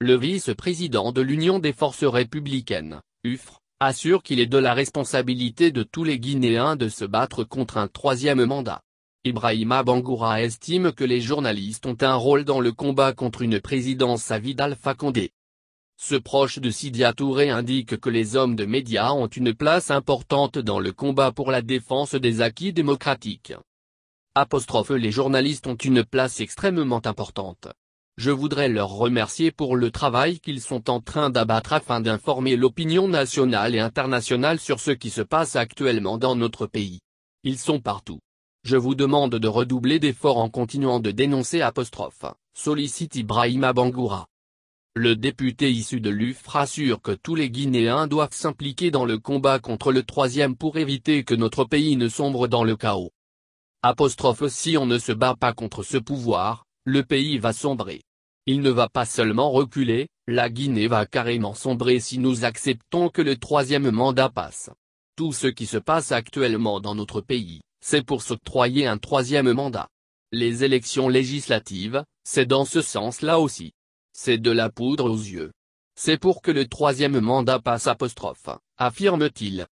Le vice-président de l'Union des forces républicaines, UFR, assure qu'il est de la responsabilité de tous les Guinéens de se battre contre un troisième mandat. Ibrahima Bangoura estime que les journalistes ont un rôle dans le combat contre une présidence à Alpha Condé. Ce proche de Sidia Touré indique que les hommes de médias ont une place importante dans le combat pour la défense des acquis démocratiques. les journalistes ont une place extrêmement importante je voudrais leur remercier pour le travail qu'ils sont en train d'abattre afin d'informer l'opinion nationale et internationale sur ce qui se passe actuellement dans notre pays. Ils sont partout. Je vous demande de redoubler d'efforts en continuant de dénoncer apostrophe, sollicite Ibrahima Bangoura. Le député issu de l'UFRA assure que tous les Guinéens doivent s'impliquer dans le combat contre le troisième pour éviter que notre pays ne sombre dans le chaos. Apostrophe si on ne se bat pas contre ce pouvoir, le pays va sombrer. Il ne va pas seulement reculer, la Guinée va carrément sombrer si nous acceptons que le troisième mandat passe. Tout ce qui se passe actuellement dans notre pays, c'est pour s'octroyer un troisième mandat. Les élections législatives, c'est dans ce sens-là aussi. C'est de la poudre aux yeux. C'est pour que le troisième mandat passe apostrophe, affirme-t-il.